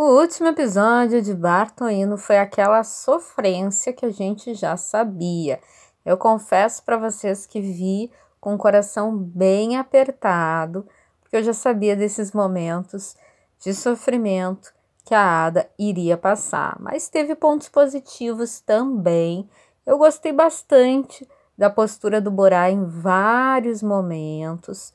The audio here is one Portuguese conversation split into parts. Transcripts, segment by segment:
O último episódio de Bartolino foi aquela sofrência que a gente já sabia. Eu confesso para vocês que vi com o coração bem apertado, porque eu já sabia desses momentos de sofrimento que a Ada iria passar. Mas teve pontos positivos também. Eu gostei bastante da postura do Borá em vários momentos.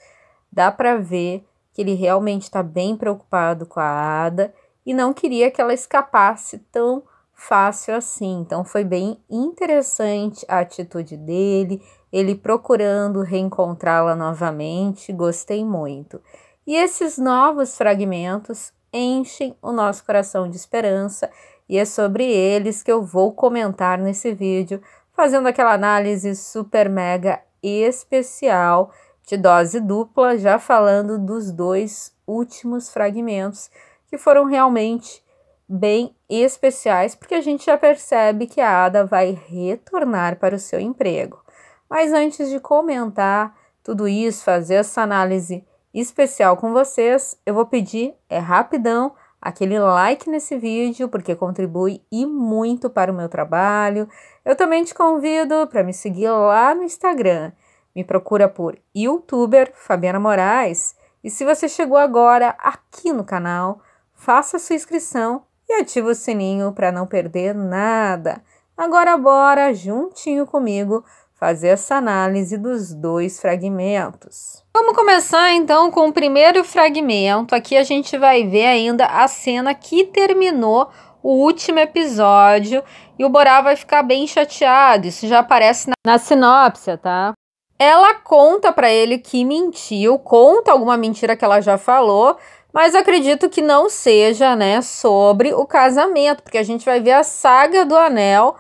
Dá para ver que ele realmente está bem preocupado com a Ada e não queria que ela escapasse tão fácil assim. Então foi bem interessante a atitude dele, ele procurando reencontrá-la novamente, gostei muito. E esses novos fragmentos enchem o nosso coração de esperança e é sobre eles que eu vou comentar nesse vídeo, fazendo aquela análise super mega especial de dose dupla, já falando dos dois últimos fragmentos que foram realmente bem especiais, porque a gente já percebe que a Ada vai retornar para o seu emprego. Mas antes de comentar tudo isso, fazer essa análise especial com vocês, eu vou pedir, é rapidão, aquele like nesse vídeo, porque contribui e muito para o meu trabalho. Eu também te convido para me seguir lá no Instagram. Me procura por youtuber Fabiana Moraes. E se você chegou agora aqui no canal, faça sua inscrição e ative o sininho para não perder nada. Agora bora juntinho comigo fazer essa análise dos dois fragmentos. Vamos começar então com o primeiro fragmento. Aqui a gente vai ver ainda a cena que terminou o último episódio e o Borá vai ficar bem chateado. Isso já aparece na, na sinopse, tá? Ela conta para ele que mentiu, conta alguma mentira que ela já falou, mas acredito que não seja, né, sobre o casamento, porque a gente vai ver a saga do anel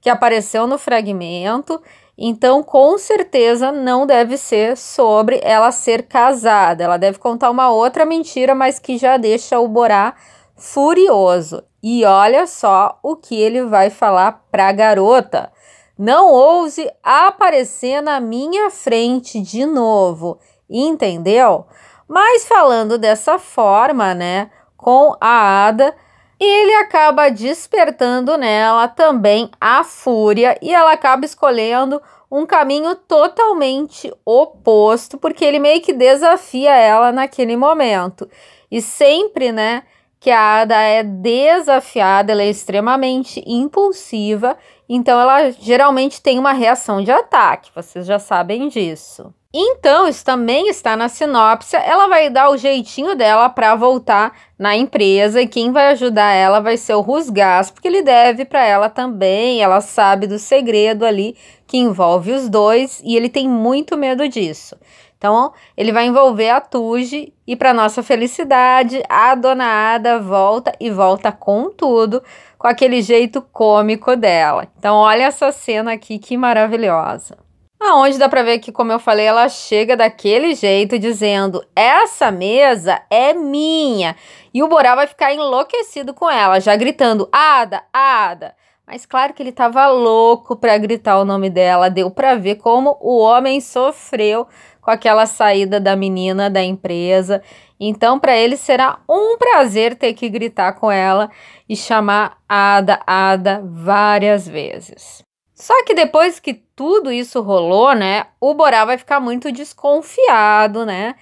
que apareceu no fragmento. Então, com certeza não deve ser sobre ela ser casada. Ela deve contar uma outra mentira, mas que já deixa o Borá furioso. E olha só o que ele vai falar pra garota. Não ouse aparecer na minha frente de novo, entendeu? Mas falando dessa forma, né, com a Ada, ele acaba despertando nela também a fúria e ela acaba escolhendo um caminho totalmente oposto, porque ele meio que desafia ela naquele momento. E sempre, né, que a Ada é desafiada, ela é extremamente impulsiva, então ela geralmente tem uma reação de ataque, vocês já sabem disso. Então, isso também está na sinopse, ela vai dar o jeitinho dela para voltar na empresa e quem vai ajudar ela vai ser o Rusgas, porque ele deve para ela também, ela sabe do segredo ali que envolve os dois e ele tem muito medo disso. Então, ele vai envolver a Tuji e, para nossa felicidade, a dona Ada volta e volta com tudo, com aquele jeito cômico dela. Então, olha essa cena aqui, que maravilhosa. Aonde dá para ver que, como eu falei, ela chega daquele jeito, dizendo: Essa mesa é minha. E o Boral vai ficar enlouquecido com ela, já gritando: Ada, Ada. Mas claro que ele estava louco para gritar o nome dela, deu para ver como o homem sofreu com aquela saída da menina da empresa. Então, para ele será um prazer ter que gritar com ela e chamar Ada, Ada várias vezes. Só que depois que tudo isso rolou, né, o Borá vai ficar muito desconfiado, né,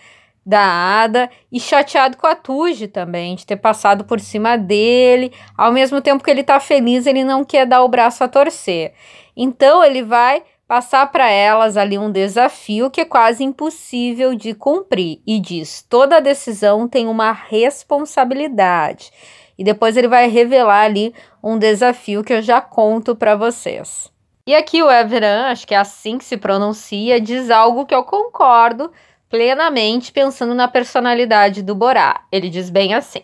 da Ada e chateado com a Tuji também, de ter passado por cima dele. Ao mesmo tempo que ele tá feliz, ele não quer dar o braço a torcer. Então ele vai passar para elas ali um desafio que é quase impossível de cumprir e diz: toda decisão tem uma responsabilidade. E depois ele vai revelar ali um desafio que eu já conto para vocês. E aqui o Everan, acho que é assim que se pronuncia, diz algo que eu concordo plenamente pensando na personalidade do Borá. Ele diz bem assim: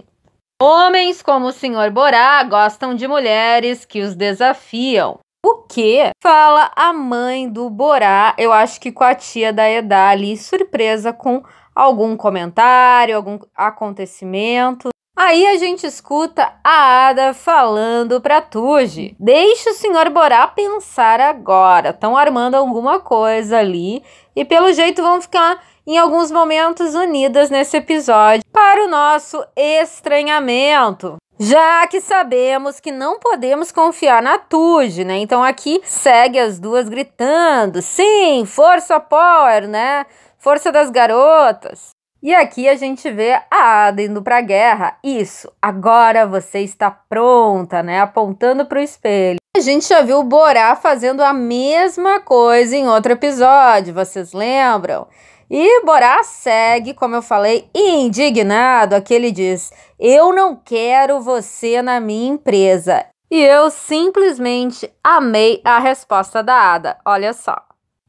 Homens como o senhor Borá gostam de mulheres que os desafiam. O que? Fala a mãe do Borá, eu acho que com a tia da Edá ali, surpresa com algum comentário, algum acontecimento. Aí a gente escuta a Ada falando pra Tuji: Deixe o senhor Borá pensar agora. Estão armando alguma coisa ali e pelo jeito vão ficar em alguns momentos unidas nesse episódio para o nosso estranhamento. Já que sabemos que não podemos confiar na Tuge, né? Então aqui segue as duas gritando: sim, força power, né? Força das garotas. E aqui a gente vê a Ada indo pra guerra. Isso, agora você está pronta, né? Apontando pro espelho. A gente já viu o Borá fazendo a mesma coisa em outro episódio, vocês lembram? E Borá segue, como eu falei, indignado. Aqui ele diz: Eu não quero você na minha empresa. E eu simplesmente amei a resposta da Ada. Olha só.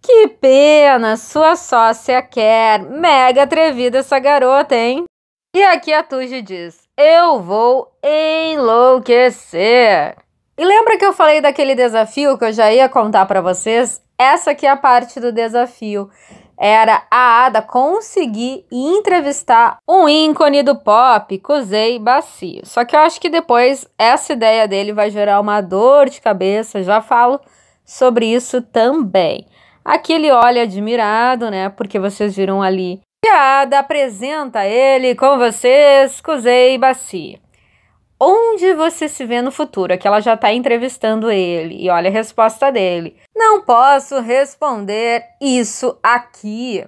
Que pena, sua sócia quer. Mega atrevida essa garota, hein? E aqui a Tuji diz: Eu vou enlouquecer. E lembra que eu falei daquele desafio que eu já ia contar para vocês? Essa aqui é a parte do desafio era a Ada conseguir entrevistar um ícone do pop, Cusei Bacia. Só que eu acho que depois essa ideia dele vai gerar uma dor de cabeça, já falo sobre isso também. Aqui ele olha admirado, né? Porque vocês viram ali. que a Ada apresenta ele com vocês, Cusei Bacia. Onde você se vê no futuro? É que ela já está entrevistando ele. E olha a resposta dele. Não posso responder isso aqui.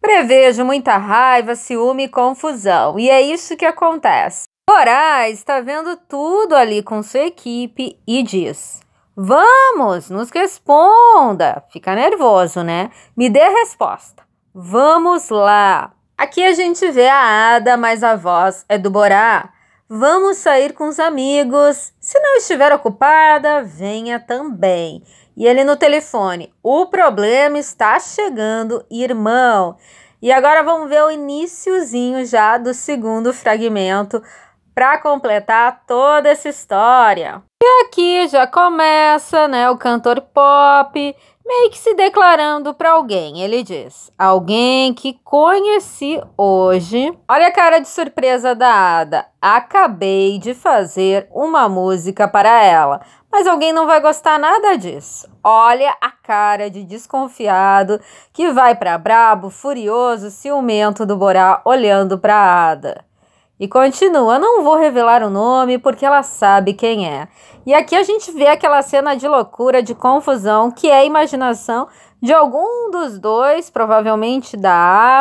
Prevejo muita raiva, ciúme e confusão. E é isso que acontece. Moraes está vendo tudo ali com sua equipe e diz: Vamos, nos responda. Fica nervoso, né? Me dê a resposta. Vamos lá. Aqui a gente vê a Ada, mas a voz é do Borá. Vamos sair com os amigos. Se não estiver ocupada, venha também. E ele no telefone: O problema está chegando, irmão. E agora vamos ver o iníciozinho já do segundo fragmento para completar toda essa história. E aqui já começa, né, o cantor pop meio que se declarando para alguém. Ele diz: Alguém que conheci hoje. Olha a cara de surpresa da Ada. Acabei de fazer uma música para ela, mas alguém não vai gostar nada disso. Olha a cara de desconfiado que vai para brabo, furioso, ciumento do Borá olhando para Ada. E continua, não vou revelar o nome porque ela sabe quem é. E aqui a gente vê aquela cena de loucura, de confusão, que é a imaginação de algum dos dois, provavelmente da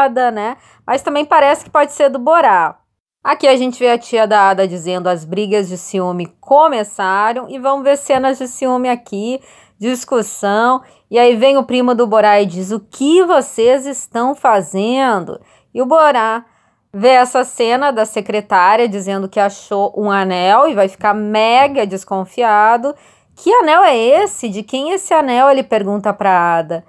Ada, né? Mas também parece que pode ser do Borá. Aqui a gente vê a tia da Ada dizendo as brigas de ciúme começaram e vamos ver cenas de ciúme aqui, discussão. E aí vem o primo do Borá e diz: O que vocês estão fazendo? E o Borá vê essa cena da secretária dizendo que achou um anel e vai ficar mega desconfiado. Que anel é esse? De quem é esse anel? Ele pergunta para Ada.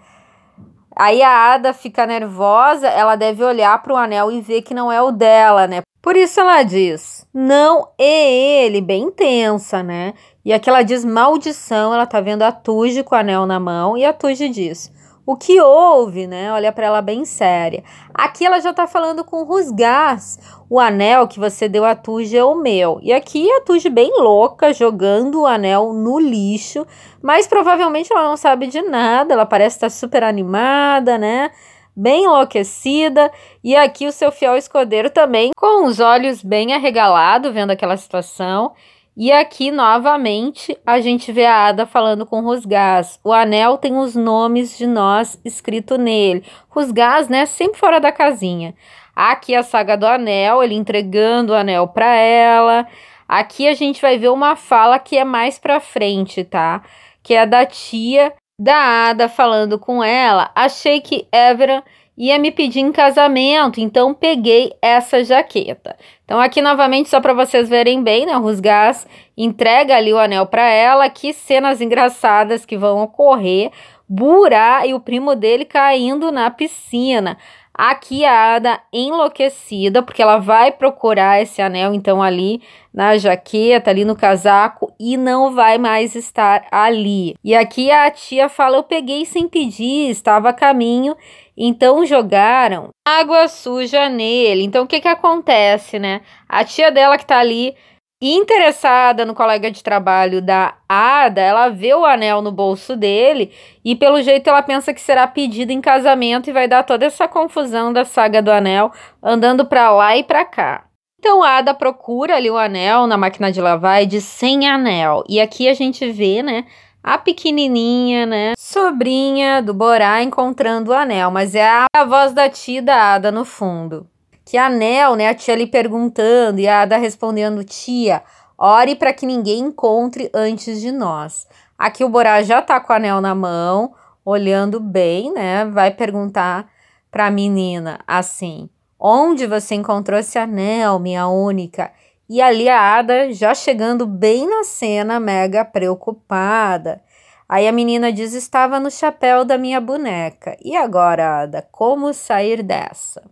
Aí a Ada fica nervosa, ela deve olhar para o anel e ver que não é o dela, né? Por isso ela diz: "Não é ele", bem tensa, né? E aqui ela diz maldição, ela tá vendo a Tuge com o anel na mão e a Tuge diz: o que houve, né? Olha para ela bem séria. Aqui ela já está falando com Rusgás, o anel que você deu a Tuja é o meu. E aqui a Tuja bem louca, jogando o anel no lixo, mas provavelmente ela não sabe de nada, ela parece estar tá super animada, né? Bem enlouquecida, e aqui o seu fiel escudeiro também, com os olhos bem arregalados, vendo aquela situação. E aqui, novamente, a gente vê a Ada falando com Rosgás. O anel tem os nomes de nós escrito nele. Rosgás, né, sempre fora da casinha. Aqui a saga do anel, ele entregando o anel para ela. Aqui a gente vai ver uma fala que é mais para frente, tá? Que é da tia da Ada falando com ela. Achei que Everan ia me pedir em casamento, então peguei essa jaqueta. Então aqui novamente só para vocês verem bem, né, o Rusgas entrega ali o anel para ela, que cenas engraçadas que vão ocorrer, Burá e o primo dele caindo na piscina. Aqui a Ada enlouquecida, porque ela vai procurar esse anel, então, ali na jaqueta, ali no casaco, e não vai mais estar ali. E aqui a tia fala: Eu peguei sem pedir, estava a caminho então jogaram água suja nele. Então o que que acontece, né? A tia dela que tá ali interessada no colega de trabalho da Ada, ela vê o anel no bolso dele e pelo jeito ela pensa que será pedido em casamento e vai dar toda essa confusão da saga do anel andando para lá e para cá. Então a Ada procura ali o anel na máquina de lavar e diz sem anel. E aqui a gente vê, né, a pequenininha, né? Sobrinha do Borá encontrando o anel, mas é a, voz da tia da Ada no fundo. Que anel, né? A tia lhe perguntando e a Ada respondendo: Tia, ore para que ninguém encontre antes de nós. Aqui o Borá já tá com o anel na mão, olhando bem, né? Vai perguntar para a menina assim: Onde você encontrou esse anel, minha única? E ali a Ada já chegando bem na cena, mega preocupada. Aí a menina diz: Estava no chapéu da minha boneca. E agora, Ada, como sair dessa?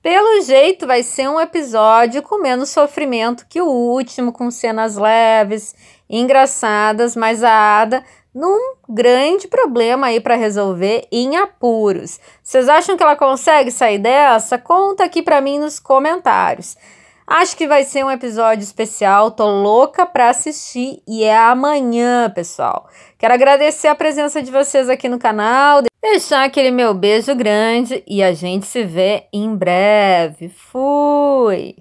Pelo jeito, vai ser um episódio com menos sofrimento que o último, com cenas leves, engraçadas, mas a Ada num grande problema aí para resolver em apuros. Vocês acham que ela consegue sair dessa? Conta aqui para mim nos comentários. Acho que vai ser um episódio especial, tô louca para assistir e é amanhã, pessoal. Quero agradecer a presença de vocês aqui no canal, deixar aquele meu beijo grande e a gente se vê em breve. Fui!